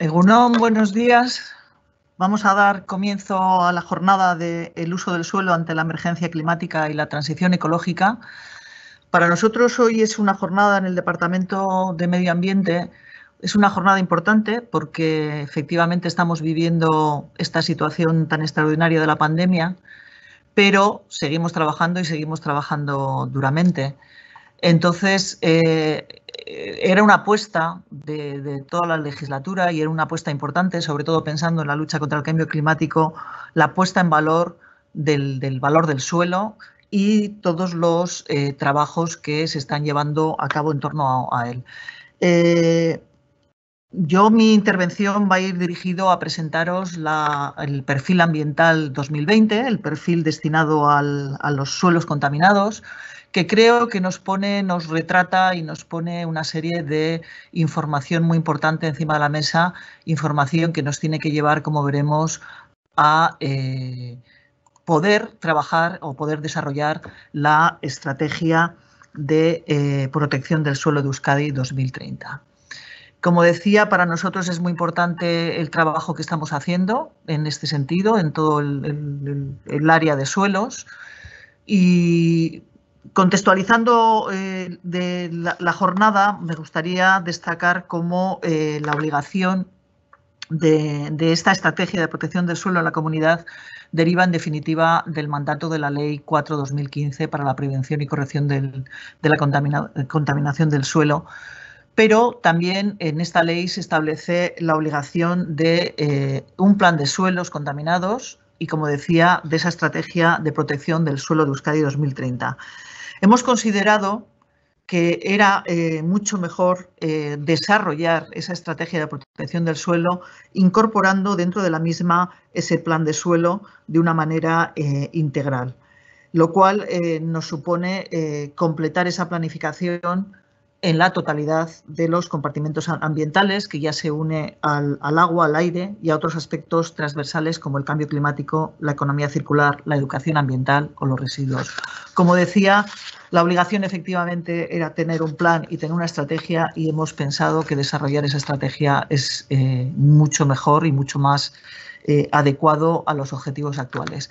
Egunon, buenos días. Vamos a dar comienzo a la jornada del uso del suelo ante la emergencia climática y la transición ecológica. Para nosotros hoy es una jornada en el Departamento de Medio Ambiente. Es una jornada importante porque efectivamente estamos viviendo esta situación tan extraordinaria de la pandemia, pero seguimos trabajando y seguimos trabajando duramente. Entonces, eh, era una apuesta de, toda la legislatura y era una apuesta importante, sobre todo pensando en la lucha contra el cambio climático, la puesta en valor del, valor del suelo y todos los eh, trabajos que se están llevando a cabo en torno a, él. Eh, yo mi intervención va a ir dirigido a presentaros el perfil ambiental 2020, el perfil destinado a los suelos contaminados, que creo que nos pone, nos retrata y nos pone una serie de información muy importante encima de la mesa, información que nos tiene que llevar, como veremos, a eh, poder trabajar o poder desarrollar la estrategia de eh, protección del suelo de Euskadi 2030. Como decía, para nosotros es muy importante el trabajo que estamos haciendo en este sentido, en todo el, el área de suelos. Y Contextualizando eh, la, jornada, me gustaría destacar cómo eh, la obligación de, esta estrategia de protección del suelo en la comunidad deriva en definitiva del mandato de la Ley 4-2015 para la prevención y corrección de la contaminación del suelo, pero también en esta ley se establece la obligación de eh, un plan de suelos contaminados y, como decía, de esa estrategia de protección del suelo de Euskadi 2030. Hemos considerado que era eh, mucho mejor eh, desarrollar esa estrategia de protección del suelo incorporando dentro de la misma ese plan de suelo de una manera eh, integral, lo cual nos supone completar esa planificación en la totalidad de los compartimentos ambientales, que ya se une al, agua, al aire y a otros aspectos transversales como el cambio climático, la economía circular, la educación ambiental o los residuos. Como decía, la obligación efectivamente era tener un plan y tener una estrategia y hemos pensado que desarrollar esa estrategia es eh, mucho mejor y mucho más eh, adecuado a los objetivos actuales.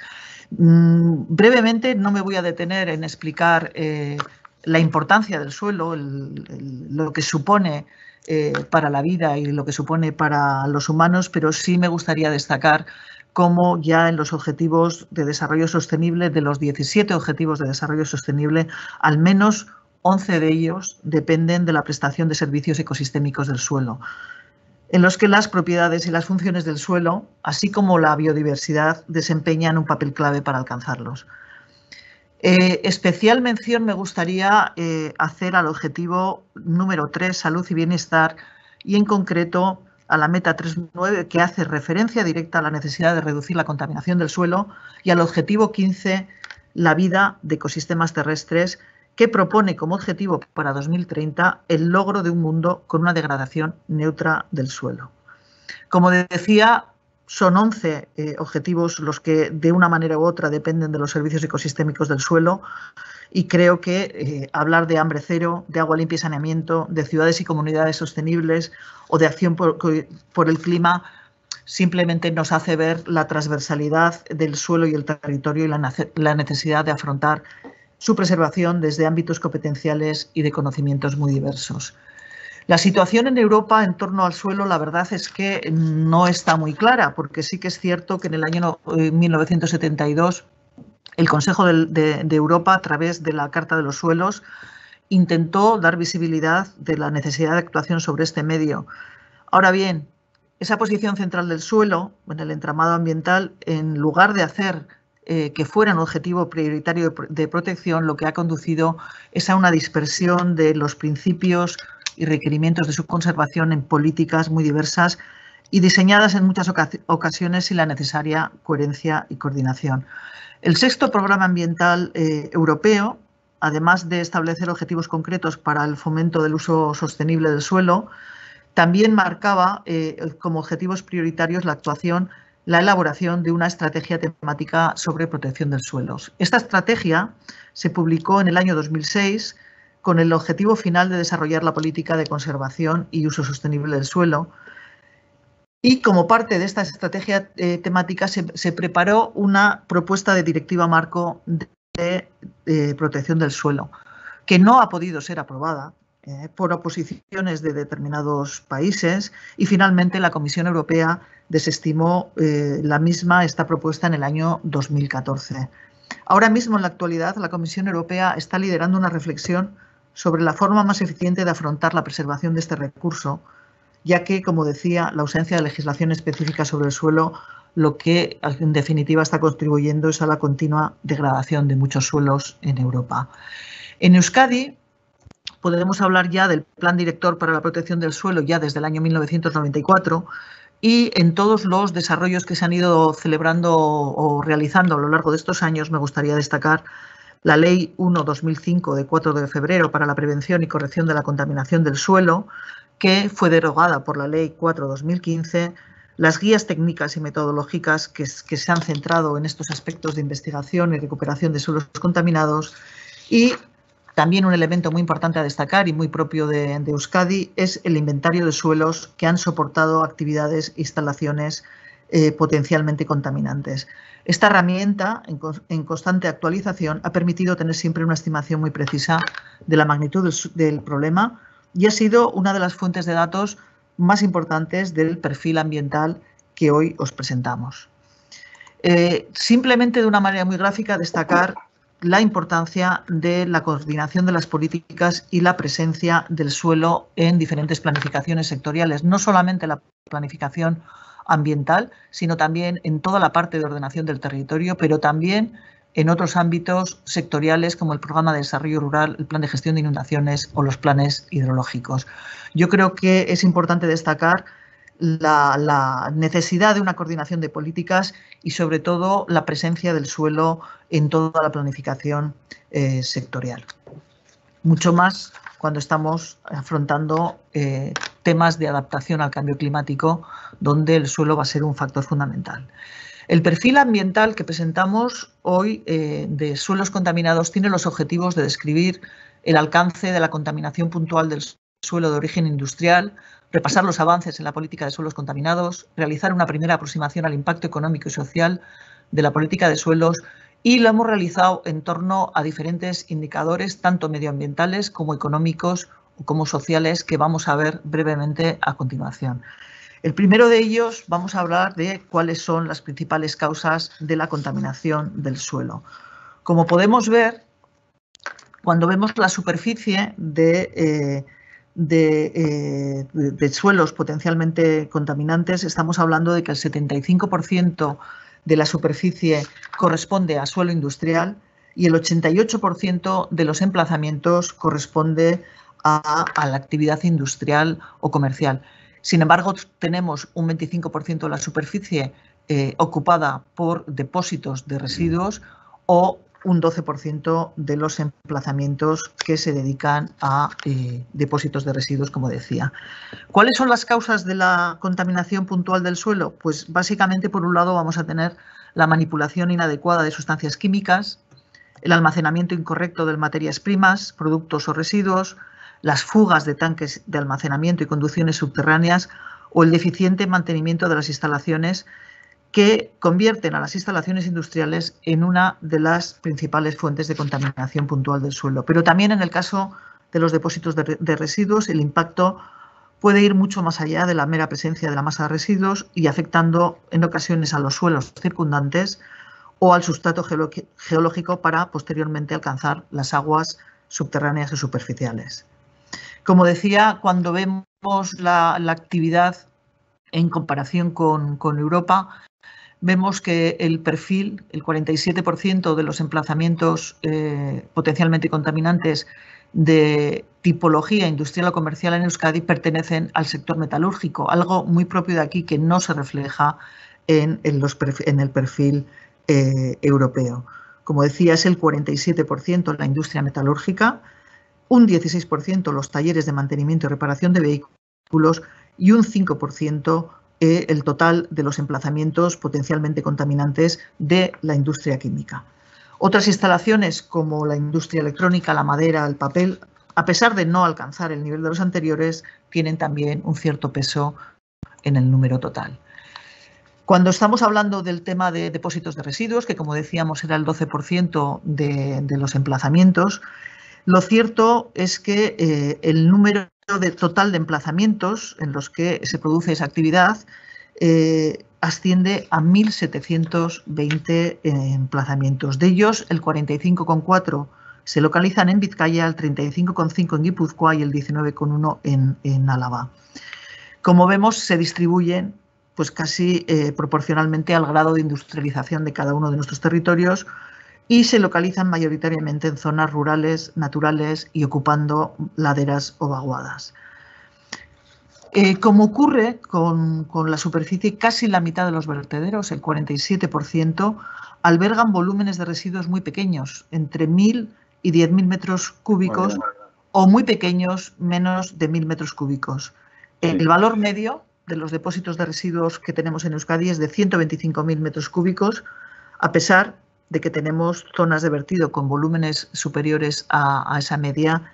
Mm, brevemente, no me voy a detener en explicar... Eh, la importancia del suelo, lo que supone eh, para la vida y lo que supone para los humanos, pero sí me gustaría destacar cómo ya en los objetivos de desarrollo sostenible, de los 17 objetivos de desarrollo sostenible, al menos 11 de ellos dependen de la prestación de servicios ecosistémicos del suelo en los que las propiedades y las funciones del suelo, así como la biodiversidad, desempeñan un papel clave para alcanzarlos. Eh, especial mención me gustaría eh, hacer al objetivo número 3, salud y bienestar, y en concreto a la meta 3.9 que hace referencia directa a la necesidad de reducir la contaminación del suelo y al objetivo 15, la vida de ecosistemas terrestres, que propone como objetivo para 2030 el logro de un mundo con una degradación neutra del suelo. Como decía, son 11 eh, objetivos los que de una manera u otra dependen de los servicios ecosistémicos del suelo y creo que eh, hablar de hambre cero, de agua limpia y saneamiento, de ciudades y comunidades sostenibles o de acción por, el clima simplemente nos hace ver la transversalidad del suelo y el territorio y la necesidad de afrontar su preservación desde ámbitos competenciales y de conocimientos muy diversos. La situación en Europa en torno al suelo, la verdad es que no está muy clara, porque sí que es cierto que en el año 1972 eh, el Consejo de, Europa, a través de la Carta de los Suelos, intentó dar visibilidad de la necesidad de actuación sobre este medio. Ahora bien, esa posición central del suelo en el entramado ambiental, en lugar de hacer eh, que fuera un objetivo prioritario de protección, lo que ha conducido es a una dispersión de los principios y requerimientos de su conservación en políticas muy diversas y diseñadas en muchas ocasiones sin la necesaria coherencia y coordinación. El sexto programa ambiental eh, europeo, además de establecer objetivos concretos para el fomento del uso sostenible del suelo, también marcaba eh, como objetivos prioritarios la actuación, la elaboración de una estrategia temática sobre protección del suelo. Esta estrategia se publicó en el año 2006 con el objetivo final de desarrollar la política de conservación y uso sostenible del suelo. Y como parte de esta estrategia eh, temática se, preparó una propuesta de directiva marco de, eh, protección del suelo, que no ha podido ser aprobada eh, por oposiciones de determinados países y finalmente la Comisión Europea desestimó la misma esta propuesta en el año 2014. Ahora mismo, en la actualidad, la Comisión Europea está liderando una reflexión sobre la forma más eficiente de afrontar la preservación de este recurso, ya que, como decía, la ausencia de legislación específica sobre el suelo lo que en definitiva está contribuyendo es a la continua degradación de muchos suelos en Europa. En Euskadi podemos hablar ya del Plan Director para la Protección del Suelo ya desde el año 1994 y en todos los desarrollos que se han ido celebrando o realizando a lo largo de estos años me gustaría destacar la Ley 1-2005 de 4 de febrero para la prevención y corrección de la contaminación del suelo, que fue derogada por la Ley 4-2015, las guías técnicas y metodológicas que, se han centrado en estos aspectos de investigación y recuperación de suelos contaminados y también un elemento muy importante a destacar y muy propio de, Euskadi es el inventario de suelos que han soportado actividades, e instalaciones eh, potencialmente contaminantes. Esta herramienta, en, constante actualización, ha permitido tener siempre una estimación muy precisa de la magnitud del, problema y ha sido una de las fuentes de datos más importantes del perfil ambiental que hoy os presentamos. Eh, simplemente de una manera muy gráfica destacar la importancia de la coordinación de las políticas y la presencia del suelo en diferentes planificaciones sectoriales, no solamente la planificación ambiental, sino también en toda la parte de ordenación del territorio, pero también en otros ámbitos sectoriales como el programa de desarrollo rural, el plan de gestión de inundaciones o los planes hidrológicos. Yo creo que es importante destacar la, necesidad de una coordinación de políticas y sobre todo la presencia del suelo en toda la planificación eh, sectorial. Mucho más cuando estamos afrontando eh, temas de adaptación al cambio climático, donde el suelo va a ser un factor fundamental. El perfil ambiental que presentamos hoy eh, de suelos contaminados tiene los objetivos de describir el alcance de la contaminación puntual del suelo de origen industrial, repasar los avances en la política de suelos contaminados, realizar una primera aproximación al impacto económico y social de la política de suelos y lo hemos realizado en torno a diferentes indicadores, tanto medioambientales como económicos como sociales que vamos a ver brevemente a continuación. El primero de ellos vamos a hablar de cuáles son las principales causas de la contaminación del suelo. Como podemos ver, cuando vemos la superficie de, eh, eh, suelos potencialmente contaminantes, estamos hablando de que el 75% de la superficie corresponde a suelo industrial y el 88% de los emplazamientos corresponde a, la actividad industrial o comercial. Sin embargo, tenemos un 25% de la superficie eh, ocupada por depósitos de residuos o un 12% de los emplazamientos que se dedican a eh, depósitos de residuos, como decía. ¿Cuáles son las causas de la contaminación puntual del suelo? Pues básicamente, por un lado, vamos a tener la manipulación inadecuada de sustancias químicas, el almacenamiento incorrecto de materias primas, productos o residuos, las fugas de tanques de almacenamiento y conducciones subterráneas o el deficiente mantenimiento de las instalaciones que convierten a las instalaciones industriales en una de las principales fuentes de contaminación puntual del suelo. Pero también en el caso de los depósitos de, residuos, el impacto puede ir mucho más allá de la mera presencia de la masa de residuos y afectando en ocasiones a los suelos circundantes o al sustrato geológico para posteriormente alcanzar las aguas subterráneas y superficiales. Como decía, cuando vemos la, actividad en comparación con, Europa, vemos que el perfil, el 47% de los emplazamientos eh, potencialmente contaminantes de tipología industrial o comercial en Euskadi pertenecen al sector metalúrgico, algo muy propio de aquí que no se refleja en, el perfil eh, europeo. Como decía, es el 47% la industria metalúrgica, un 16% los talleres de mantenimiento y reparación de vehículos y un 5% eh, el total de los emplazamientos potencialmente contaminantes de la industria química. Otras instalaciones como la industria electrónica, la madera, el papel, a pesar de no alcanzar el nivel de los anteriores, tienen también un cierto peso en el número total. Cuando estamos hablando del tema de depósitos de residuos, que como decíamos era el 12% de, los emplazamientos, lo cierto es que eh, el número total de emplazamientos en los que se produce esa actividad eh, asciende a 1.720 eh, emplazamientos. De ellos, el 45,4 se localizan en Vizcaya, el 35,5 en Guipúzcoa y el 19,1 en, en Álava. Como vemos, se distribuyen pues casi proporcionalmente al grado de industrialización de cada uno de nuestros territorios, y se localizan mayoritariamente en zonas rurales, naturales y ocupando laderas o vaguadas. Eh, como ocurre con, la superficie, casi la mitad de los vertederos, el 47%, albergan volúmenes de residuos muy pequeños, entre 1.000 y 10.000 metros cúbicos, o muy pequeños, menos de 1.000 metros cúbicos. El valor medio de los depósitos de residuos que tenemos en Euskadi es de 125.000 metros cúbicos, a pesar de que tenemos zonas de vertido con volúmenes superiores a, esa media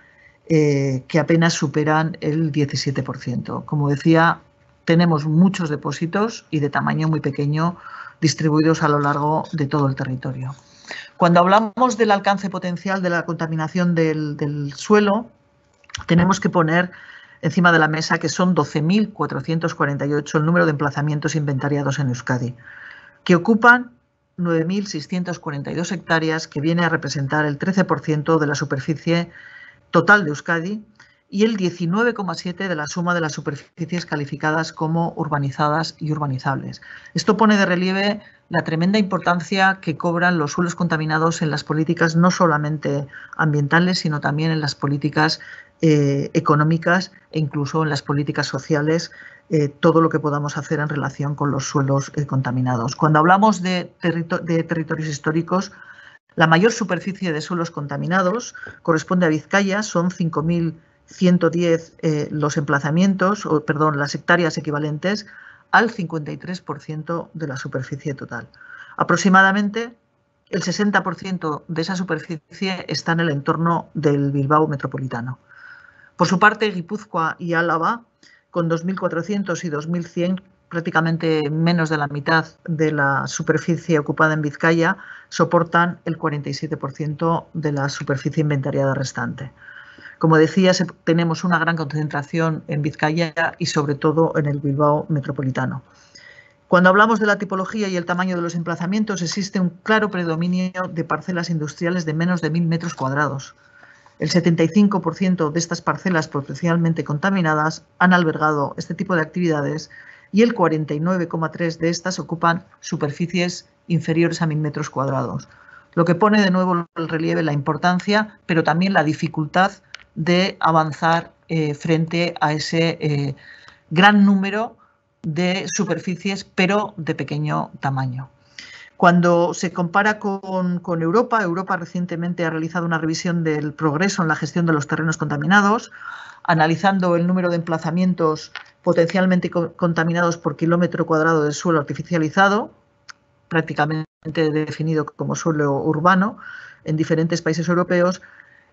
eh, que apenas superan el 17%. Como decía, tenemos muchos depósitos y de tamaño muy pequeño distribuidos a lo largo de todo el territorio. Cuando hablamos del alcance potencial de la contaminación del, del suelo, tenemos que poner encima de la mesa que son 12.448 el número de emplazamientos inventariados en Euskadi, que ocupan 9.642 hectáreas, que viene a representar el 13% de la superficie total de Euskadi y el 19,7% de la suma de las superficies calificadas como urbanizadas y urbanizables. Esto pone de relieve la tremenda importancia que cobran los suelos contaminados en las políticas no solamente ambientales, sino también en las políticas eh, económicas e incluso en las políticas sociales eh, todo lo que podamos hacer en relación con los suelos eh, contaminados. Cuando hablamos de, territorios históricos, la mayor superficie de suelos contaminados corresponde a Vizcaya, son 5.110 eh, los emplazamientos, o, perdón, las hectáreas equivalentes al 53% de la superficie total. Aproximadamente el 60% de esa superficie está en el entorno del Bilbao metropolitano. Por su parte, Guipúzcoa y Álava con 2.400 y 2.100 prácticamente menos de la mitad de la superficie ocupada en Vizcaya soportan el 47% de la superficie inventariada restante. Como decía, tenemos una gran concentración en Vizcaya y sobre todo en el Bilbao metropolitano. Cuando hablamos de la tipología y el tamaño de los emplazamientos, existe un claro predominio de parcelas industriales de menos de 1.000 metros cuadrados. El 75% de estas parcelas potencialmente contaminadas han albergado este tipo de actividades y el 49,3% de estas ocupan superficies inferiores a 1.000 metros cuadrados, lo que pone de nuevo el relieve la importancia, pero también la dificultad de avanzar eh, frente a ese eh, gran número de superficies, pero de pequeño tamaño. Cuando se compara con, Europa, Europa recientemente ha realizado una revisión del progreso en la gestión de los terrenos contaminados, analizando el número de emplazamientos potencialmente contaminados por kilómetro cuadrado de suelo artificializado, prácticamente definido como suelo urbano, en diferentes países europeos.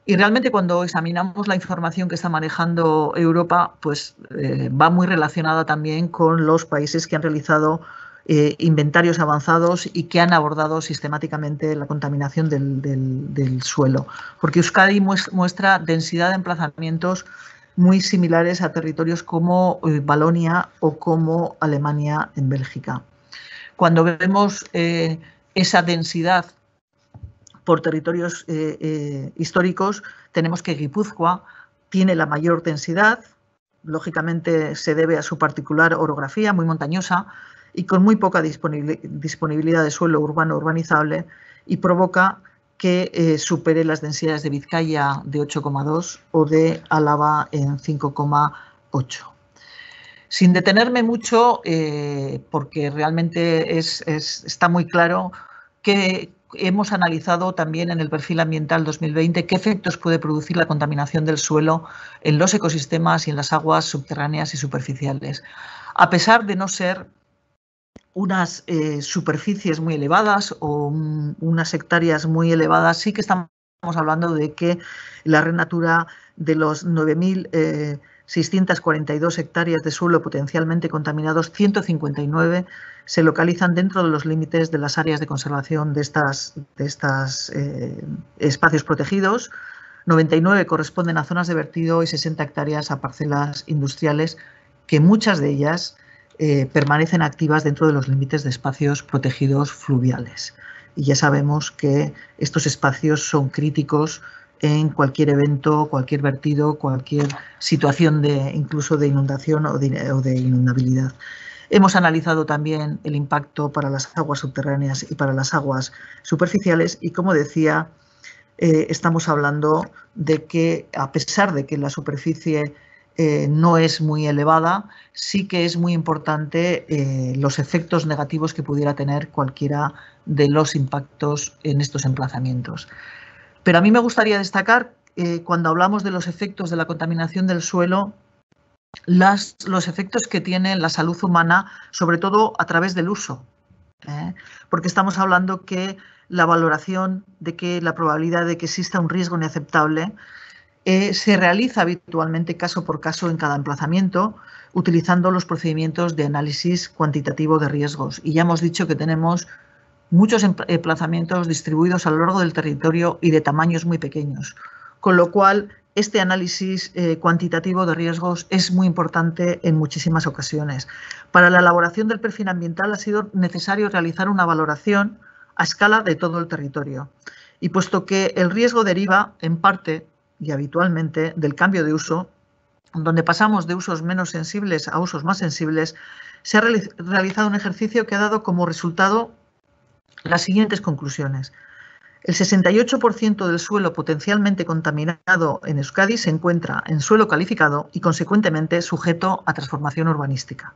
Y realmente cuando examinamos la información que está manejando Europa, pues eh, va muy relacionada también con los países que han realizado eh, inventarios avanzados y que han abordado sistemáticamente la contaminación del, suelo. Porque Euskadi muestra densidad de emplazamientos muy similares a territorios como eh, Balonia o como Alemania en Bélgica. Cuando vemos eh, esa densidad por territorios históricos, tenemos que Guipúzcoa tiene la mayor densidad, lógicamente se debe a su particular orografía muy montañosa, y con muy poca disponibilidad de suelo urbano urbanizable y provoca que eh, supere las densidades de Vizcaya de 8,2 o de Álava en 5,8. Sin detenerme mucho, eh, porque realmente está muy claro que hemos analizado también en el perfil ambiental 2020 qué efectos puede producir la contaminación del suelo en los ecosistemas y en las aguas subterráneas y superficiales. A pesar de no ser unas eh, superficies muy elevadas o unas hectáreas muy elevadas, sí que estamos hablando de que la renatura de los 9.642 eh, hectáreas de suelo potencialmente contaminados, 159 se localizan dentro de los límites de las áreas de conservación de estos de estas, eh, espacios protegidos. 99 corresponden a zonas de vertido y 60 hectáreas a parcelas industriales, que muchas de ellas eh, permanecen activas dentro de los límites de espacios protegidos fluviales. Y ya sabemos que estos espacios son críticos en cualquier evento, cualquier vertido, cualquier situación de incluso de inundación o de, inundabilidad. Hemos analizado también el impacto para las aguas subterráneas y para las aguas superficiales y, como decía, eh, estamos hablando de que, a pesar de que la superficie eh, no es muy elevada, sí que es muy importante eh, los efectos negativos que pudiera tener cualquiera de los impactos en estos emplazamientos. Pero a mí me gustaría destacar, eh, cuando hablamos de los efectos de la contaminación del suelo, los efectos que tiene la salud humana, sobre todo a través del uso. Porque estamos hablando que la valoración de que la probabilidad de que exista un riesgo inaceptable eh, se realiza habitualmente caso por caso en cada emplazamiento, utilizando los procedimientos de análisis cuantitativo de riesgos. Y ya hemos dicho que tenemos muchos emplazamientos distribuidos a lo largo del territorio y de tamaños muy pequeños. Con lo cual, este análisis eh, cuantitativo de riesgos es muy importante en muchísimas ocasiones. Para la elaboración del perfil ambiental ha sido necesario realizar una valoración a escala de todo el territorio. Y puesto que el riesgo deriva, en parte, y habitualmente del cambio de uso, donde pasamos de usos menos sensibles a usos más sensibles, se ha realizado un ejercicio que ha dado como resultado las siguientes conclusiones. El 68% del suelo potencialmente contaminado en Euskadi se encuentra en suelo calificado y, consecuentemente, sujeto a transformación urbanística.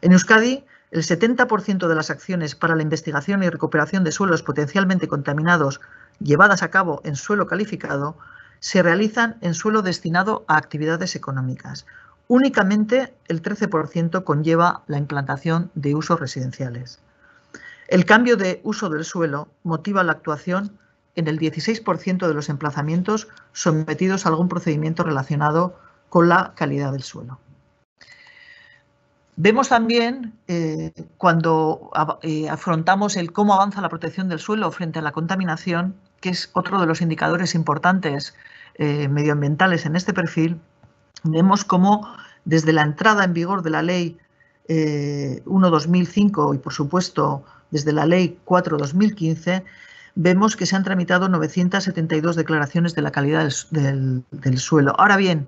En Euskadi, el 70% de las acciones para la investigación y recuperación de suelos potencialmente contaminados llevadas a cabo en suelo calificado se realizan en suelo destinado a actividades económicas. Únicamente el 13% conlleva la implantación de usos residenciales. El cambio de uso del suelo motiva la actuación en el 16% de los emplazamientos sometidos a algún procedimiento relacionado con la calidad del suelo. Vemos también eh, cuando eh, afrontamos el cómo avanza la protección del suelo frente a la contaminación, que es otro de los indicadores importantes eh, medioambientales en este perfil, vemos cómo desde la entrada en vigor de la ley 1.2005 eh, 1-2005 y, por supuesto, desde la ley 4-2015, vemos que se han tramitado 972 declaraciones de la calidad del, suelo. Ahora bien,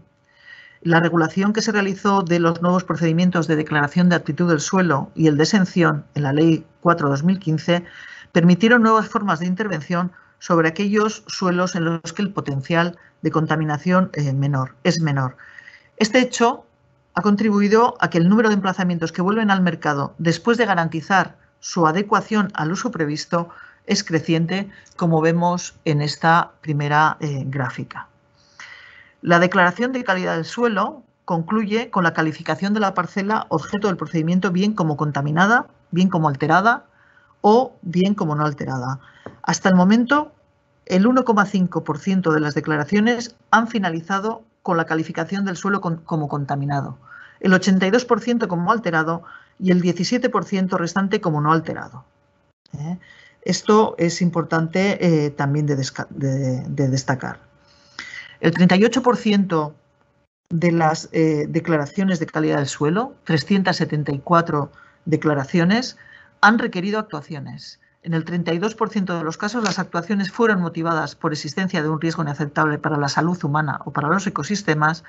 la regulación que se realizó de los nuevos procedimientos de declaración de aptitud del suelo y el de exención en la Ley 4-2015 permitieron nuevas formas de intervención sobre aquellos suelos en los que el potencial de contaminación eh, es menor. Este hecho ha contribuido a que el número de emplazamientos que vuelven al mercado después de garantizar su adecuación al uso previsto es creciente, como vemos en esta primera eh, gráfica. La declaración de calidad del suelo concluye con la calificación de la parcela objeto del procedimiento bien como contaminada, bien como alterada, o bien como no alterada. Hasta el momento, el 1,5% de las declaraciones han finalizado con la calificación del suelo como contaminado, el 82% como alterado y el 17% restante como no alterado. ¿eh? Esto es importante eh, también de, destacar. El 38% de las eh, declaraciones de calidad del suelo, 374 declaraciones, han requerido actuaciones. En el 32% de los casos, las actuaciones fueron motivadas por existencia de un riesgo inaceptable para la salud humana o para los ecosistemas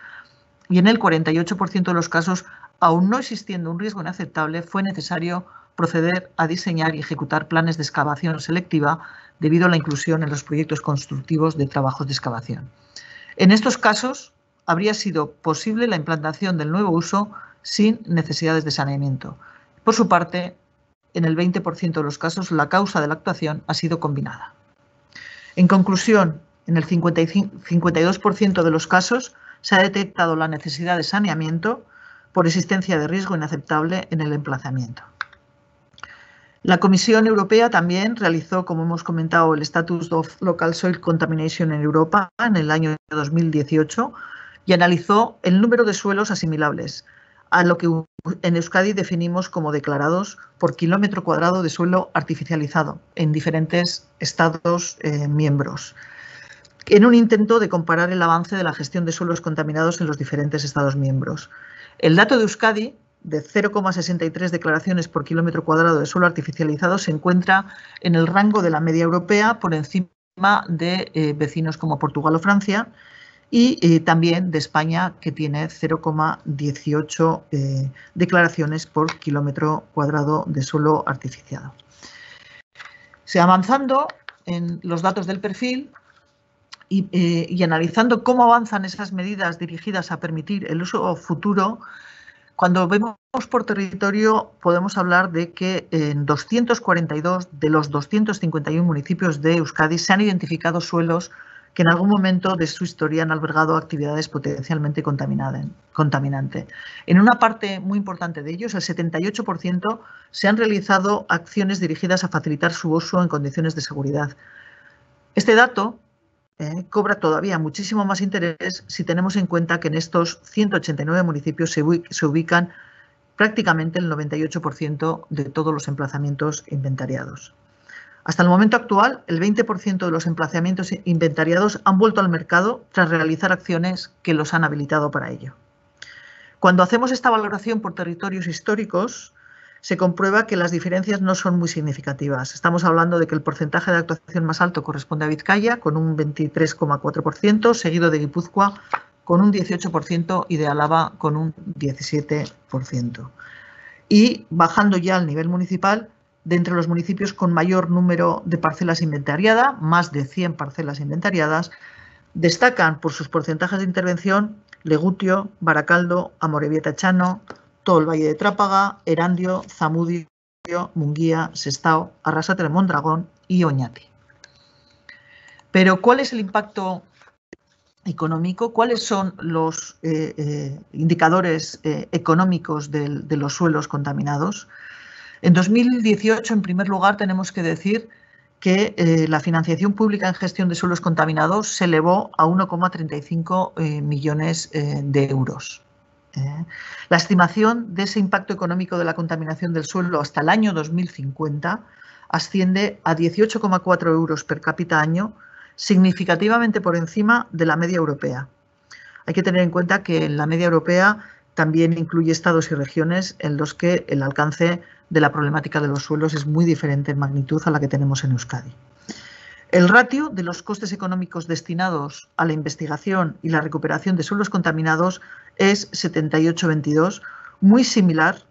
y en el 48% de los casos, aún no existiendo un riesgo inaceptable, fue necesario proceder a diseñar y ejecutar planes de excavación selectiva debido a la inclusión en los proyectos constructivos de trabajos de excavación. En estos casos, habría sido posible la implantación del nuevo uso sin necesidades de saneamiento. Por su parte, en el 20% de los casos la causa de la actuación ha sido combinada. En conclusión, en el 52% de los casos se ha detectado la necesidad de saneamiento por existencia de riesgo inaceptable en el emplazamiento. La Comisión Europea también realizó, como hemos comentado, el Status of Local Soil Contamination en Europa en el año 2018 y analizó el número de suelos asimilables, a lo que en Euskadi definimos como declarados por kilómetro cuadrado de suelo artificializado en diferentes estados eh, miembros, en un intento de comparar el avance de la gestión de suelos contaminados en los diferentes estados miembros. El dato de Euskadi de 0,63 declaraciones por kilómetro cuadrado de suelo artificializado se encuentra en el rango de la media europea por encima de eh, vecinos como Portugal o Francia y eh, también de España, que tiene 0,18 eh, declaraciones por kilómetro cuadrado de suelo artificiado. avanzando en los datos del perfil y, eh, y analizando cómo avanzan esas medidas dirigidas a permitir el uso futuro, cuando vemos por territorio podemos hablar de que en 242 de los 251 municipios de Euskadi se han identificado suelos que en algún momento de su historia han albergado actividades potencialmente contaminantes. En una parte muy importante de ellos, el 78%, se han realizado acciones dirigidas a facilitar su uso en condiciones de seguridad. Este dato eh, cobra todavía muchísimo más interés si tenemos en cuenta que en estos 189 municipios se, se ubican prácticamente el 98% de todos los emplazamientos inventariados. Hasta el momento actual, el 20% de los emplazamientos inventariados han vuelto al mercado tras realizar acciones que los han habilitado para ello. Cuando hacemos esta valoración por territorios históricos, se comprueba que las diferencias no son muy significativas. Estamos hablando de que el porcentaje de actuación más alto corresponde a Vizcaya, con un 23,4%, seguido de Guipúzcoa, con un 18% y de Álava, con un 17%. Y bajando ya al nivel municipal, de entre los municipios con mayor número de parcelas inventariadas, más de 100 parcelas inventariadas, destacan por sus porcentajes de intervención Legutio, Baracaldo, Amorebieta Chano, todo el Valle de Trápaga, Erandio, Zamudio, Munguía, Sestao, Arrasate Mondragón y Oñate. Pero, ¿cuál es el impacto económico? ¿Cuáles son los eh, eh, indicadores eh, económicos de los suelos contaminados? En 2018, en primer lugar, tenemos que decir que eh, la financiación pública en gestión de suelos contaminados se elevó a 1,35 eh, millones eh, de euros. La estimación de ese impacto económico de la contaminación del suelo hasta el año 2050 asciende a 18,4 euros per cápita año, significativamente por encima de la media europea. Hay que tener en cuenta que en la media europea también incluye estados y regiones en los que el alcance de la problemática de los suelos es muy diferente en magnitud a la que tenemos en Euskadi. El ratio de los costes económicos destinados a la investigación y la recuperación de suelos contaminados es 78-22, muy similar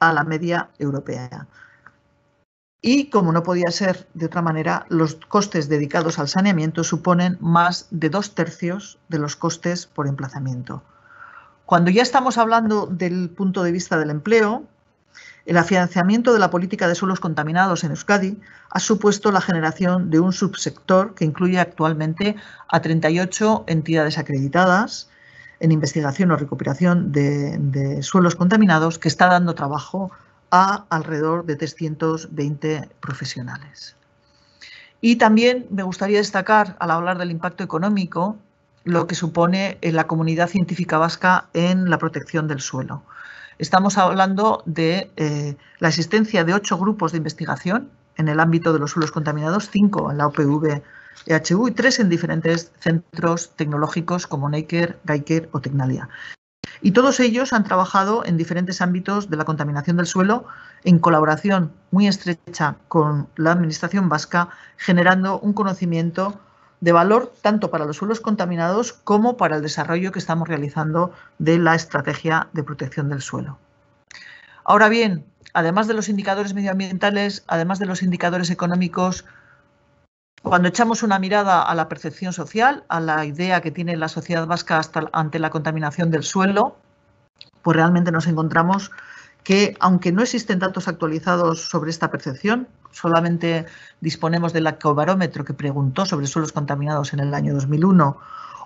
a la media europea. Y, como no podía ser de otra manera, los costes dedicados al saneamiento suponen más de dos tercios de los costes por emplazamiento. Cuando ya estamos hablando del punto de vista del empleo, el afianzamiento de la política de suelos contaminados en Euskadi ha supuesto la generación de un subsector que incluye actualmente a 38 entidades acreditadas en investigación o recuperación de, de suelos contaminados que está dando trabajo a alrededor de 320 profesionales. Y también me gustaría destacar, al hablar del impacto económico, lo que supone eh, la comunidad científica vasca en la protección del suelo. Estamos hablando de eh, la existencia de ocho grupos de investigación en el ámbito de los suelos contaminados, cinco en la OPV EHU y tres en diferentes centros tecnológicos como Neiker, Gaiker o Tecnalia. Y todos ellos han trabajado en diferentes ámbitos de la contaminación del suelo en colaboración muy estrecha con la Administración vasca, generando un conocimiento de valor tanto para los suelos contaminados como para el desarrollo que estamos realizando de la estrategia de protección del suelo. Ahora bien, además de los indicadores medioambientales, además de los indicadores económicos, cuando echamos una mirada a la percepción social, a la idea que tiene la sociedad vasca ante la contaminación del suelo, pues realmente nos encontramos que, aunque no existen datos actualizados sobre esta percepción, solamente disponemos del acobarómetro que preguntó sobre suelos contaminados en el año 2001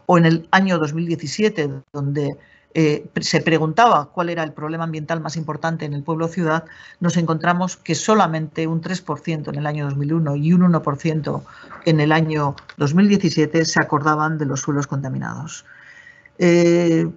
o en el año 2017, donde eh, se preguntaba cuál era el problema ambiental más importante en el pueblo ciudad, nos encontramos que solamente un 3% en el año 2001 y un 1% en el año 2017 se acordaban de los suelos contaminados. Eh,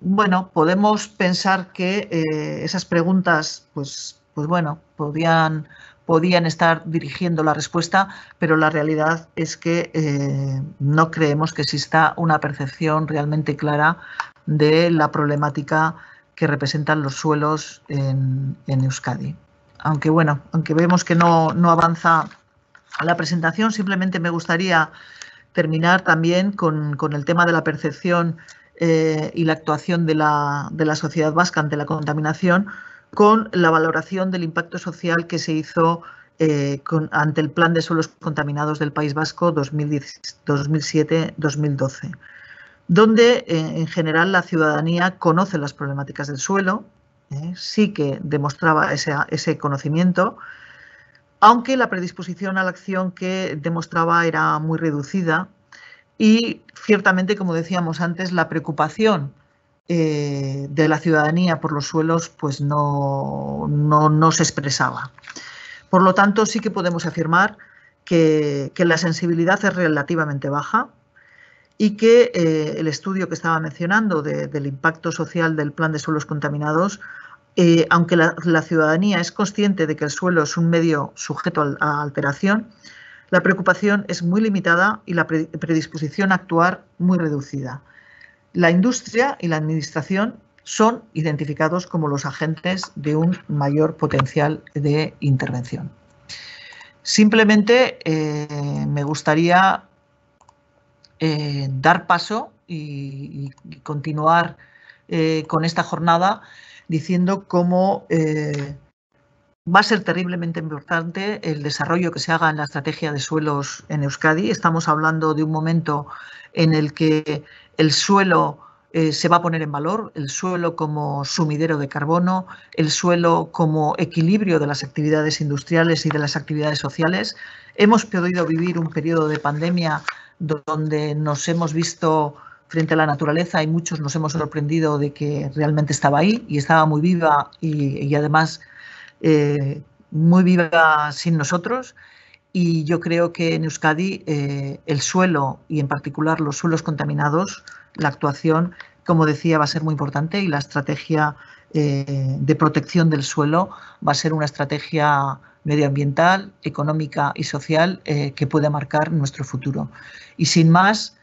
bueno, podemos pensar que eh, esas preguntas, pues, pues bueno, podían, podían estar dirigiendo la respuesta, pero la realidad es que eh, no creemos que exista una percepción realmente clara de la problemática que representan los suelos en, Euskadi. Aunque bueno, aunque vemos que no, no avanza la presentación, simplemente me gustaría terminar también con, el tema de la percepción eh, y la actuación de la, de la sociedad vasca ante la contaminación, con la valoración del impacto social que se hizo eh, ante el Plan de Suelos Contaminados del País Vasco 2007-2012, donde eh, en general la ciudadanía conoce las problemáticas del suelo, eh, sí que demostraba ese conocimiento, aunque la predisposición a la acción que demostraba era muy reducida y ciertamente, como decíamos antes, la preocupación eh, de la ciudadanía por los suelos pues no, se expresaba. Por lo tanto, sí que podemos afirmar que, la sensibilidad es relativamente baja y que eh, el estudio que estaba mencionando del impacto social del plan de suelos contaminados eh, aunque la, ciudadanía es consciente de que el suelo es un medio sujeto a alteración, la preocupación es muy limitada y la predisposición a actuar muy reducida. La industria y la administración son identificados como los agentes de un mayor potencial de intervención. Simplemente eh, me gustaría eh, dar paso y, continuar eh, con esta jornada diciendo cómo va a ser terriblemente importante el desarrollo que se haga en la estrategia de suelos en Euskadi. Estamos hablando de un momento en el que el suelo eh, se va a poner en valor, el suelo como sumidero de carbono, el suelo como equilibrio de las actividades industriales y de las actividades sociales. Hemos podido vivir un periodo de pandemia donde nos hemos visto frente a la naturaleza y muchos nos hemos sorprendido de que realmente estaba ahí y estaba muy viva y, además eh, muy viva sin nosotros y yo creo que en Euskadi eh, el suelo y en particular los suelos contaminados, la actuación, como decía, va a ser muy importante y la estrategia eh, de protección del suelo va a ser una estrategia medioambiental, económica y social eh, que puede marcar nuestro futuro. Y sin más,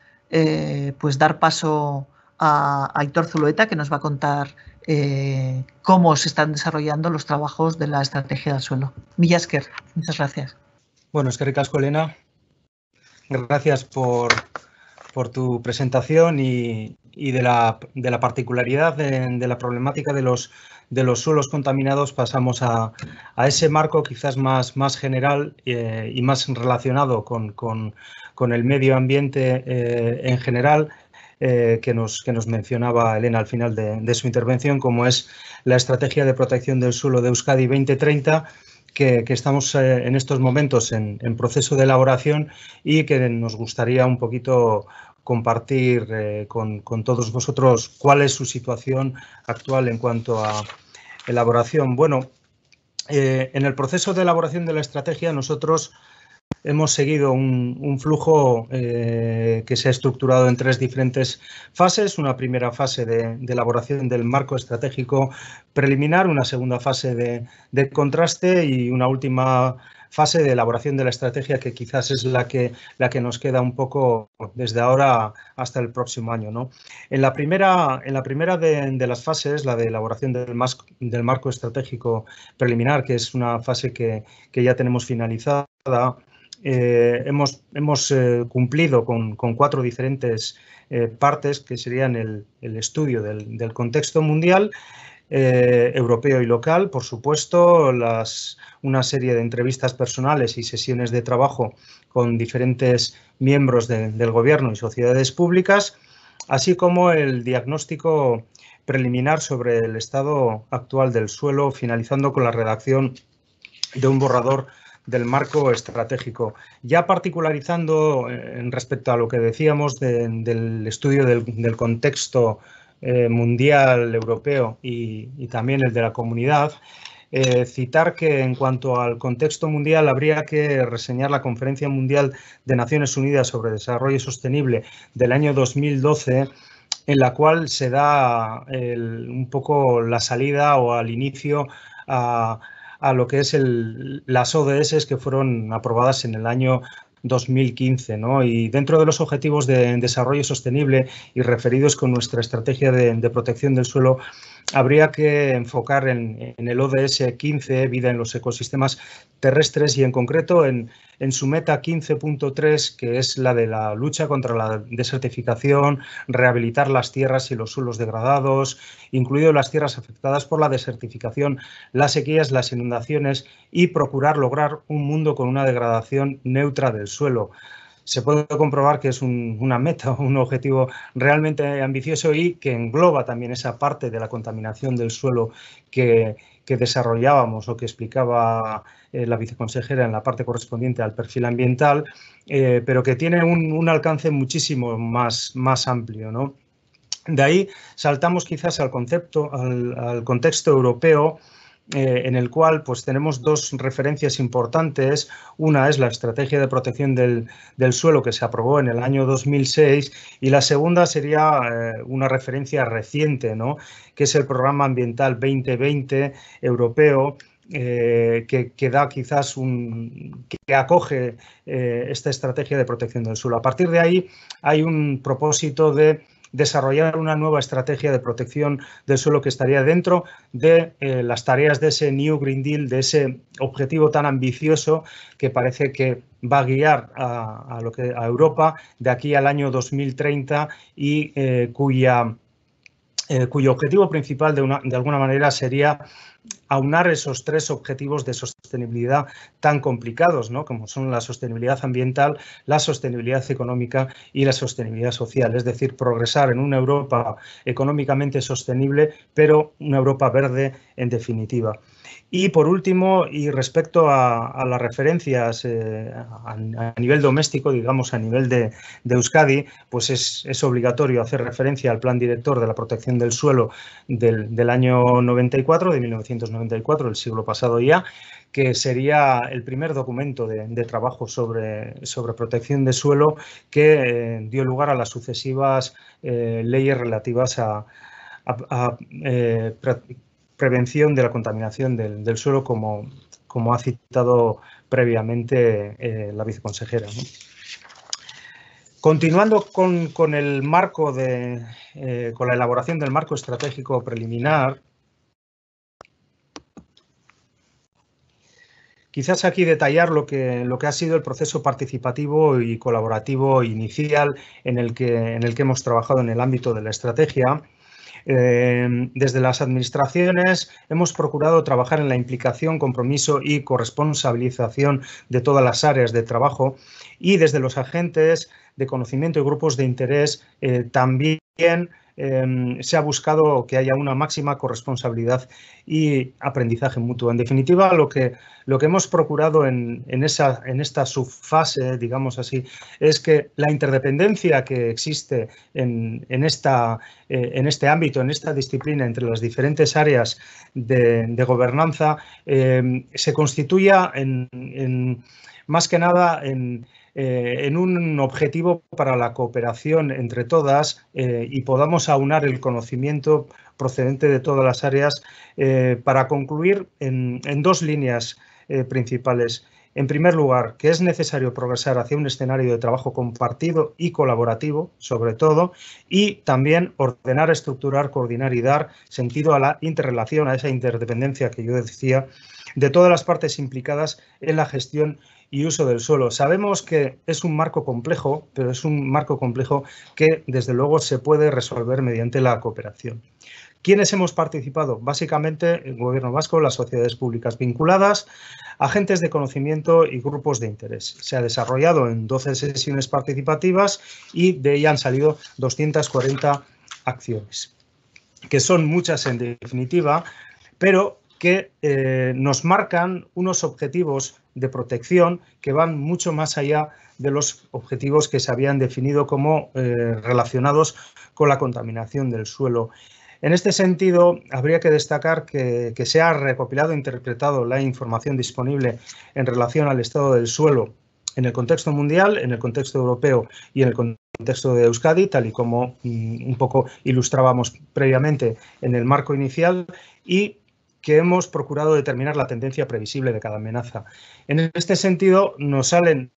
pues dar paso a Héctor Zuloeta que nos va a contar cómo se están desarrollando los trabajos de la estrategia del suelo. Millasker, muchas gracias. Bueno, es que ricasco, Elena. Gracias por, tu presentación y, de, la, de, la, particularidad de, la problemática de los, de los suelos contaminados pasamos a, ese marco quizás más, más general eh, y más relacionado con, el medio ambiente eh, en general eh, que, nos, que nos mencionaba Elena al final de, de su intervención, como es la Estrategia de Protección del Suelo de Euskadi 2030 que, estamos eh, en estos momentos en, proceso de elaboración y que nos gustaría un poquito compartir eh, con, todos vosotros cuál es su situación actual en cuanto a elaboración. Bueno, eh, en el proceso de elaboración de la estrategia nosotros hemos seguido un, flujo eh, que se ha estructurado en tres diferentes fases. Una primera fase de, elaboración del marco estratégico preliminar, una segunda fase de, contraste y una última fase de elaboración de la estrategia que quizás es la que, la que nos queda un poco desde ahora hasta el próximo año. En la primera, en la primera de, las fases, la de elaboración del, marco estratégico preliminar, que es una fase que ya tenemos finalizada, eh, hemos, eh, cumplido con, cuatro diferentes eh, partes que serían el, estudio del, contexto mundial, europeo y local, por supuesto, las, una serie de entrevistas personales y sesiones de trabajo con diferentes miembros del gobierno y sociedades públicas, así como el diagnóstico preliminar sobre el estado actual del suelo, finalizando con la redacción de un borrador del marco estratégico. Ya particularizando eh, en respecto a lo que decíamos del estudio del, contexto eh, mundial europeo y, también el de la comunidad, eh, citar que en cuanto al contexto mundial habría que reseñar la Conferencia Mundial de Naciones Unidas sobre Desarrollo Sostenible del año 2012 en la cual se da un poco la salida o al inicio a a lo que es el, las ODS que fueron aprobadas en el año 2015. Y dentro de los objetivos de desarrollo sostenible y referidos con nuestra estrategia de, protección del suelo, habría que enfocar en, en, el ODS 15, vida en los ecosistemas terrestres y en concreto en, en su meta 15.3, que es la de la lucha contra la desertificación, rehabilitar las tierras y los suelos degradados, incluido las tierras afectadas por la desertificación, las sequías, las inundaciones y procurar lograr un mundo con una degradación neutra del suelo se puede comprobar que es una meta, un objetivo realmente ambicioso y que engloba también esa parte de la contaminación del suelo que que desarrollábamos o que explicaba eh, la viceconsejera en la parte correspondiente al perfil ambiental, eh, pero que tiene un, alcance muchísimo más, más amplio. De ahí saltamos quizás al concepto, al contexto europeo eh, en el cual pues, tenemos dos referencias importantes. Una es la Estrategia de Protección del, Suelo que se aprobó en el año 2006 y la segunda sería eh, una referencia reciente, que es el Programa Ambiental 2020 europeo eh, que, que, da quizás un que acoge esta estrategia de protección del suelo. A partir de ahí hay un propósito de desarrollar una nueva estrategia de protección del suelo que estaría dentro de eh, las tareas de ese New Green Deal, de ese objetivo tan ambicioso que parece que va a guiar a, Europa de aquí al año 2030 y eh, cuya eh, cuyo objetivo principal de, de, alguna manera sería aunar esos tres objetivos de sostenibilidad tan complicados, ¿no? como son la sostenibilidad ambiental, la sostenibilidad económica y la sostenibilidad social, es decir, progresar en una Europa económicamente sostenible, pero una Europa verde en definitiva. Y por último, y respecto a, las referencias eh, a, nivel doméstico, digamos a nivel de, Euskadi, pues es, obligatorio hacer referencia al Plan Director de la Protección del Suelo del, del año 94, de 1994, el siglo pasado ya, que sería el primer documento de, trabajo sobre, protección de suelo que eh, dio lugar a las sucesivas eh, leyes relativas a, prevención de la contaminación del, suelo, como, ha citado previamente eh, la viceconsejera. Continuando con, el marco eh, con la elaboración del marco estratégico preliminar, quizás aquí detallar lo que, lo que ha sido el proceso participativo y colaborativo inicial en el que, en el que hemos trabajado en el ámbito de la estrategia eh, desde las administraciones hemos procurado trabajar en la implicación, compromiso y corresponsabilización de todas las áreas de trabajo y desde los agentes de conocimiento y grupos de interés eh, también Em, se ha buscado que haya una máxima corresponsabilidad y aprendizaje mutuo. En definitiva, lo que, lo que hemos procurado en, esa, en esta subfase, digamos así, es que la interdependencia que existe en, esta, eh, en este ámbito, en esta disciplina, entre las diferentes áreas de, gobernanza, em, se constituya en, más que nada en eh, en un objetivo para la cooperación entre todas eh, y podamos aunar el conocimiento procedente de todas las áreas eh, para concluir en dos líneas principales. En primer lugar, que es necesario progresar hacia un escenario de trabajo compartido y colaborativo, sobre todo, y también ordenar, estructurar, coordinar y dar sentido a la interrelación, a esa interdependencia que yo decía, de todas las partes implicadas en la gestión y uso del suelo. Sabemos que es un marco complejo, pero es un marco complejo que desde luego se puede resolver mediante la cooperación. ¿Quiénes hemos participado? Básicamente el Gobierno vasco, las sociedades públicas vinculadas, agentes de conocimiento y grupos de interés. Se ha desarrollado en 12 sesiones participativas y de ella han salido 240 acciones, que son muchas en definitiva, pero que eh, nos marcan unos objetivos de protección que van mucho más allá de los objetivos que se habían definido como eh, relacionados con la contaminación del suelo. En este sentido, habría que destacar que, que, se ha recopilado e interpretado la información disponible en relación al estado del suelo en el contexto mundial, en el contexto europeo y en el contexto de Euskadi, tal y como mm, un poco ilustrábamos previamente en el marco inicial, y que hemos procurado determinar la tendencia previsible de cada amenaza. En este sentido, nos salen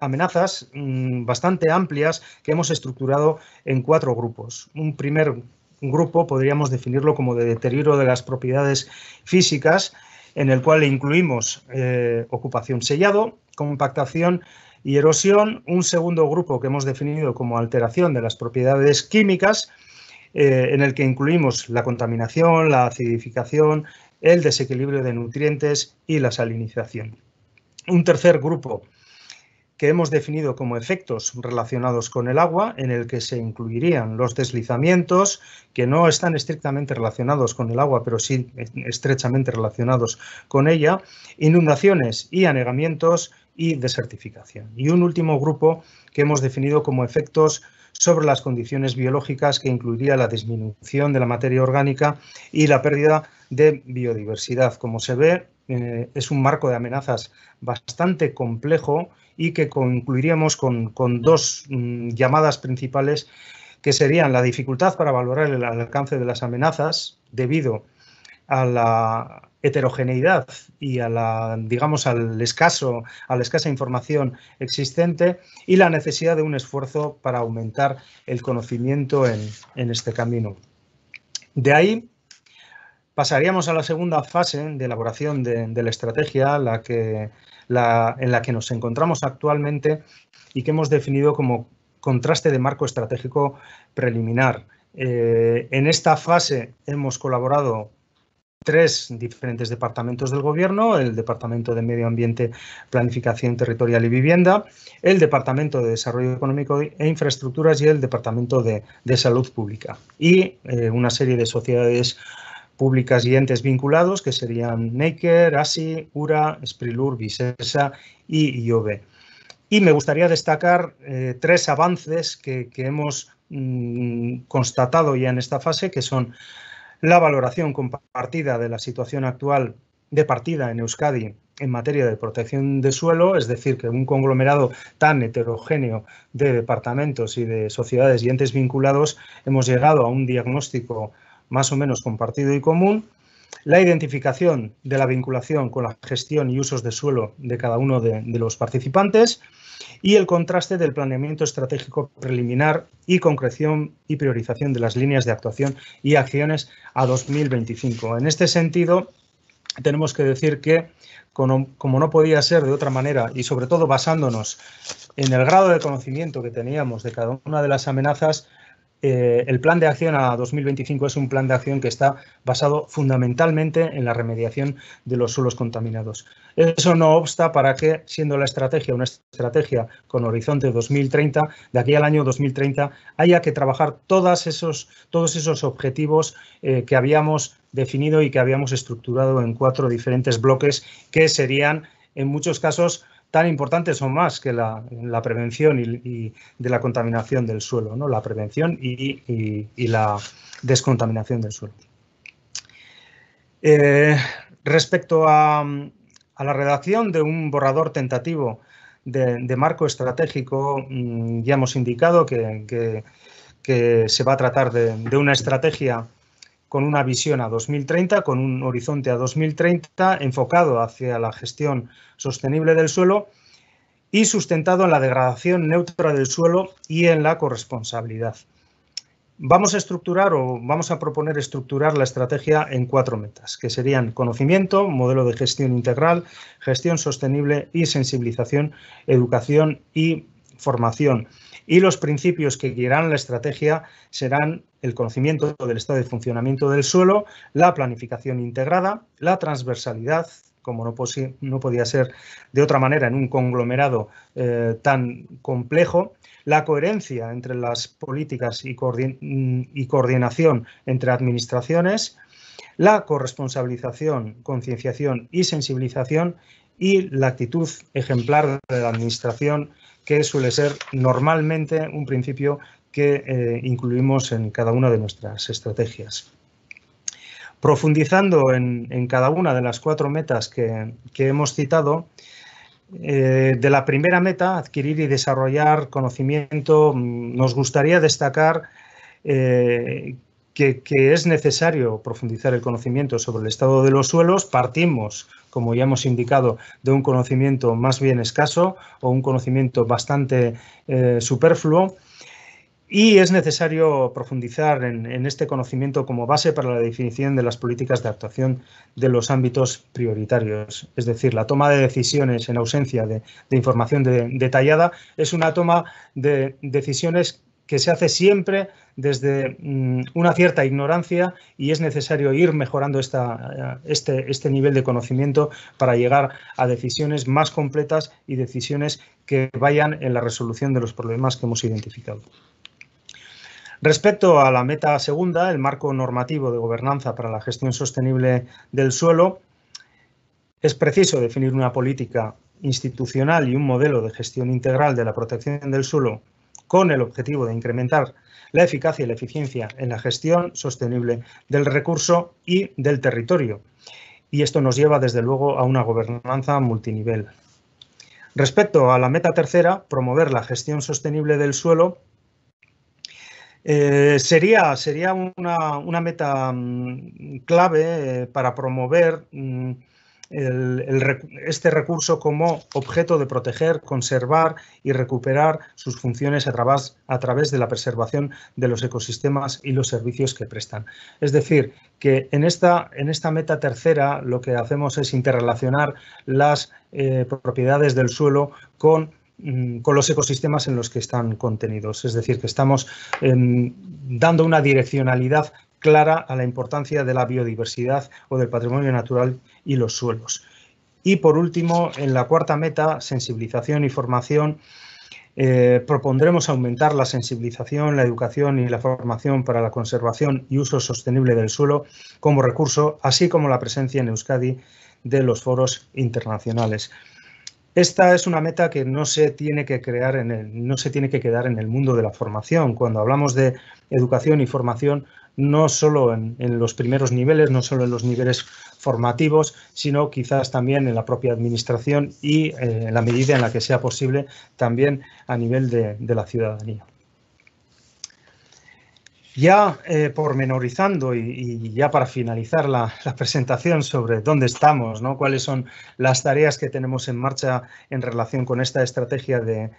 amenazas mm, bastante amplias que hemos estructurado en cuatro grupos. Un primer grupo podríamos definirlo como de deterioro de las propiedades físicas, en el cual incluimos eh, ocupación sellado, compactación y erosión. Un segundo grupo que hemos definido como alteración de las propiedades químicas, eh, en el que incluimos la contaminación, la acidificación, el desequilibrio de nutrientes y la salinización. Un tercer grupo que hemos definido como efectos relacionados con el agua, en el que se incluirían los deslizamientos, que no están estrictamente relacionados con el agua, pero sí estrechamente relacionados con ella, inundaciones y anegamientos y desertificación. Y un último grupo que hemos definido como efectos sobre las condiciones biológicas que incluiría la disminución de la materia orgánica y la pérdida de biodiversidad. Como se ve, eh, es un marco de amenazas bastante complejo y que concluiríamos con, dos mm, llamadas principales que serían la dificultad para valorar el alcance de las amenazas debido a la, heterogeneidad y a la, digamos, al escaso, a la escasa información existente y la necesidad de un esfuerzo para aumentar el conocimiento en, este camino. De ahí pasaríamos a la segunda fase de elaboración de, la estrategia, la que, en la que nos encontramos actualmente y que hemos definido como contraste de marco estratégico preliminar. Eh, en esta fase hemos colaborado tres diferentes departamentos del Gobierno, el Departamento de Medio Ambiente, Planificación Territorial y Vivienda, el Departamento de Desarrollo Económico e Infraestructuras y el Departamento de, Salud Pública. Y eh, una serie de sociedades públicas y entes vinculados que serían Maker, ASI, URA, Sprilur, Visesa y IOB. Y me gustaría destacar eh, tres avances que, hemos mm, constatado ya en esta fase, que son la valoración compartida de la situación actual de partida en Euskadi en materia de protección de suelo, es decir, que un conglomerado tan heterogéneo de departamentos y de sociedades y entes vinculados, hemos llegado a un diagnóstico más o menos compartido y común, la identificación de la vinculación con la gestión y usos de suelo de cada uno de, de los participantes, y el contraste del planeamiento estratégico preliminar y concreción y priorización de las líneas de actuación y acciones a 2025. En este sentido, tenemos que decir que, como, no podía ser de otra manera, y sobre todo basándonos en el grado de conocimiento que teníamos de cada una de las amenazas, eh, el plan de acción a 2025 es un plan de acción que está basado fundamentalmente en la remediación de los suelos contaminados. Eso no obsta para que, siendo la estrategia una estrategia con horizonte 2030, de aquí al año 2030 haya que trabajar esos, todos esos objetivos eh, que habíamos definido y que habíamos estructurado en cuatro diferentes bloques que serían, en muchos casos, tan importantes son más que la, prevención y, de la contaminación del suelo, ¿no? la prevención y, la descontaminación del suelo. Eh, respecto a, la redacción de un borrador tentativo de, marco estratégico, mm, ya hemos indicado que, se va a tratar de una estrategia con una visión a 2030, con un horizonte a 2030 enfocado hacia la gestión sostenible del suelo y sustentado en la degradación neutra del suelo y en la corresponsabilidad. Vamos a estructurar o vamos a proponer estructurar la estrategia en cuatro metas, que serían conocimiento, modelo de gestión integral, gestión sostenible y sensibilización, educación y formación y los principios que guiarán la estrategia serán el conocimiento del estado de funcionamiento del suelo, la planificación integrada, la transversalidad, como no, podía ser de otra manera en un conglomerado eh, tan complejo, la coherencia entre las políticas y coordinación entre administraciones, la corresponsabilización, concienciación y sensibilización y la actitud ejemplar de la Administración, que suele ser normalmente un principio que eh, incluimos en cada una de nuestras estrategias. Profundizando en, cada una de las cuatro metas que, hemos citado, eh, de la primera meta, adquirir y desarrollar conocimiento, mm, nos gustaría destacar eh, que, que, es necesario profundizar el conocimiento sobre el estado de los suelos. Partimos como ya hemos indicado, de un conocimiento más bien escaso o un conocimiento bastante eh, superfluo. Y es necesario profundizar en, este conocimiento como base para la definición de las políticas de actuación de los ámbitos prioritarios. Es decir, la toma de decisiones en ausencia de, información detallada es una toma de decisiones que se hace siempre desde mm, una cierta ignorancia y es necesario ir mejorando eh, este, este nivel de conocimiento para llegar a decisiones más completas y decisiones que vayan en la resolución de los problemas que hemos identificado. Respecto a la meta segunda, el marco normativo de gobernanza para la gestión sostenible del suelo, es preciso definir una política institucional y un modelo de gestión integral de la protección del suelo con el objetivo de incrementar la eficacia y la eficiencia en la gestión sostenible del recurso y del territorio. Y esto nos lleva, desde luego, a una gobernanza multinivel. Respecto a la meta tercera, promover la gestión sostenible del suelo, eh, sería, sería una, meta mm, clave eh, para promover mm, este recurso como objeto de proteger, conservar y recuperar sus funciones a través, a través de la preservación de los ecosistemas y los servicios que prestan. Es decir, que en esta, en esta meta tercera lo que hacemos es interrelacionar las eh, propiedades del suelo mm, con los ecosistemas en los que están contenidos. Es decir, que estamos em, dando una direccionalidad clara a la importancia de la biodiversidad o del patrimonio natural y los suelos. Y por último, en la cuarta meta, sensibilización y formación, eh, propondremos aumentar la sensibilización, la educación y la formación para la conservación y uso sostenible del suelo como recurso, así como la presencia en Euskadi de los foros internacionales. Esta es una meta que no se tiene que crear en el, no se tiene que quedar en el mundo de la formación. Cuando hablamos de educación y formación, no solo en, los primeros niveles, no solo en los niveles formativos, sino quizás también en la propia administración y eh, en la medida en la que sea posible también a nivel de la ciudadanía. Ya eh, pormenorizando y, ya para finalizar la, presentación sobre dónde estamos, ¿no? cuáles son las tareas que tenemos en marcha en relación con esta estrategia de,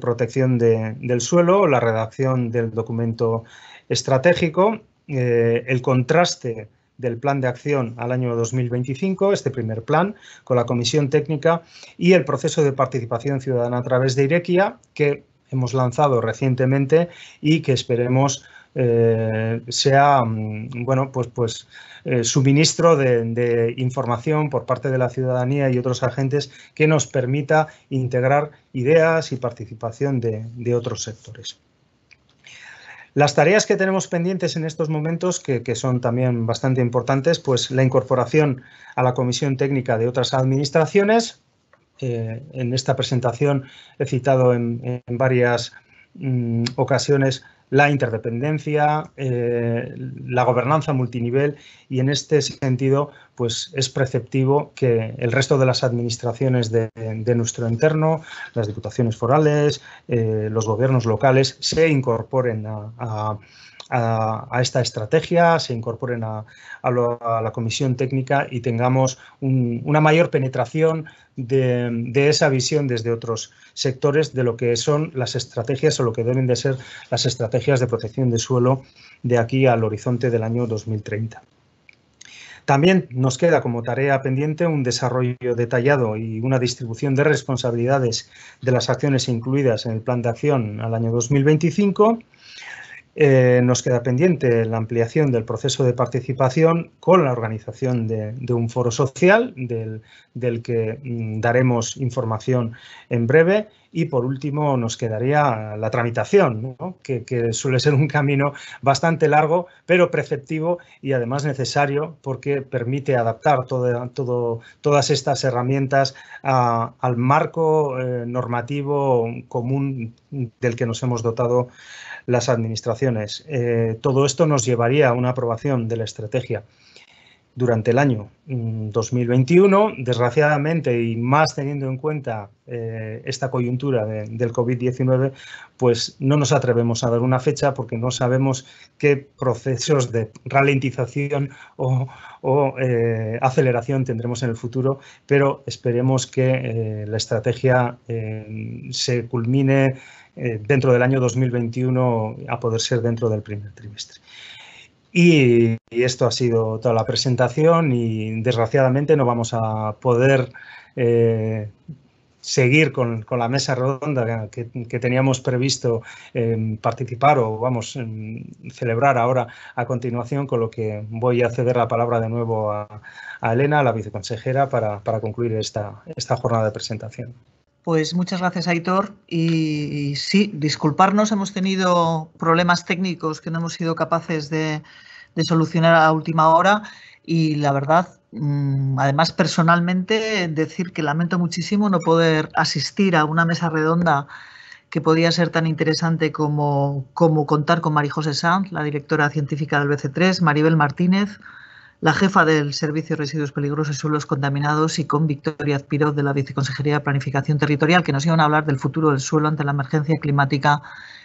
protección del suelo, la redacción del documento estratégico, eh, el contraste del plan de acción al año 2025, este primer plan, con la comisión técnica y el proceso de participación ciudadana a través de IREQUIA que hemos lanzado recientemente y que esperemos eh, sea mm, bueno, pues, pues eh, suministro de, información por parte de la ciudadanía y otros agentes que nos permita integrar ideas y participación de, otros sectores. Las tareas que tenemos pendientes en estos momentos, que, son también bastante importantes, pues la incorporación a la Comisión Técnica de otras administraciones. Eh, en esta presentación he citado en, varias mm, ocasiones la interdependencia, eh, la gobernanza multinivel y en este sentido pues es preceptivo que el resto de las administraciones de, nuestro entorno, las diputaciones forales, eh, los gobiernos locales se incorporen a a, esta estrategia, se incorporen a, la comisión técnica y tengamos una mayor penetración de, de, esa visión desde otros sectores de lo que son las estrategias o lo que deben de ser las estrategias de protección de suelo de aquí al horizonte del año 2030. También nos queda como tarea pendiente un desarrollo detallado y una distribución de responsabilidades de las acciones incluidas en el plan de acción al año 2025 eh, nos queda pendiente la ampliación del proceso de participación con la organización de, un foro social del, que mm, daremos información en breve y por último nos quedaría la tramitación, que, suele ser un camino bastante largo, pero preceptivo y además necesario porque permite adaptar todas estas herramientas al marco eh, normativo común del que nos hemos dotado las administraciones. Eh, todo esto nos llevaría a una aprobación de la estrategia durante el año 2021. Mm, desgraciadamente, y más teniendo en cuenta eh, esta coyuntura del COVID-19, pues no nos atrevemos a dar una fecha porque no sabemos qué procesos de ralentización o, eh, aceleración tendremos en el futuro, pero esperemos que eh, la estrategia se culmine dentro del año 2021 a poder ser dentro del primer trimestre. Y, esto ha sido toda la presentación y desgraciadamente no vamos a poder eh, seguir con, la mesa redonda que, teníamos previsto em, participar o vamos a em, celebrar ahora a continuación, con lo que voy a ceder la palabra de nuevo a, Elena, la viceconsejera, para, concluir esta jornada de presentación. Pues muchas gracias, Aitor. Y sí, disculparnos, hemos tenido problemas técnicos que no hemos sido capaces de, solucionar a última hora. Y la verdad, mm, además personalmente, decir que lamento muchísimo no poder asistir a una mesa redonda que podía ser tan interesante como, como contar con María José Sanz, la directora científica del BC3, Maribel Martínez, la jefa del Servicio de Residuos Peligrosos y Suelos Contaminados, y con Victoria Azpiro de la Viceconsejería de Planificación Territorial, que nos iban a hablar del futuro del suelo ante la emergencia climática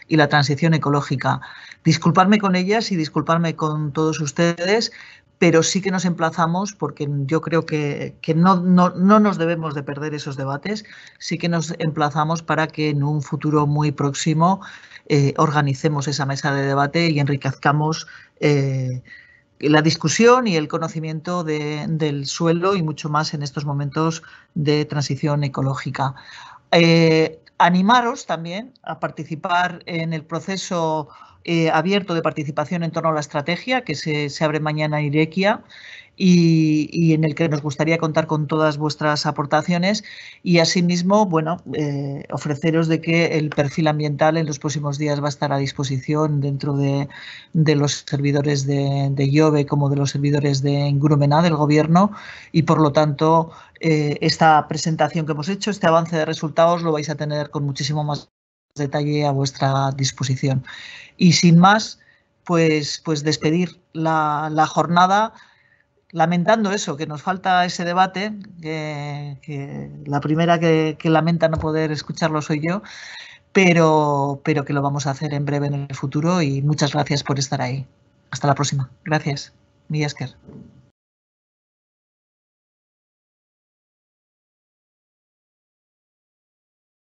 y la transición ecológica. Disculparme con ellas y disculparme con todos ustedes, pero sí que nos emplazamos, porque yo creo que, no, no, nos debemos de perder esos debates, sí que nos emplazamos para que en un futuro muy próximo eh, organicemos esa mesa de debate y enriquezcamos. Eh, la discusión y el conocimiento del suelo y mucho más en estos momentos de transición ecológica. Eh, animaros también a participar en el proceso eh, abierto de participación en torno a la estrategia que se, se abre mañana en Irequia y, en el que nos gustaría contar con todas vuestras aportaciones y asimismo, bueno, eh, ofreceros de que el perfil ambiental en los próximos días va a estar a disposición dentro de, los servidores de, de como de los servidores de Ingrúmena del Gobierno y por lo tanto eh, esta presentación que hemos hecho, este avance de resultados lo vais a tener con muchísimo más detalle a vuestra disposición. Y sin más, pues, pues despedir la jornada lamentando eso, que nos falta ese debate, que, la primera que, lamenta no poder escucharlo soy yo, pero, pero que lo vamos a hacer en breve en el futuro y muchas gracias por estar ahí. Hasta la próxima. Gracias. Mi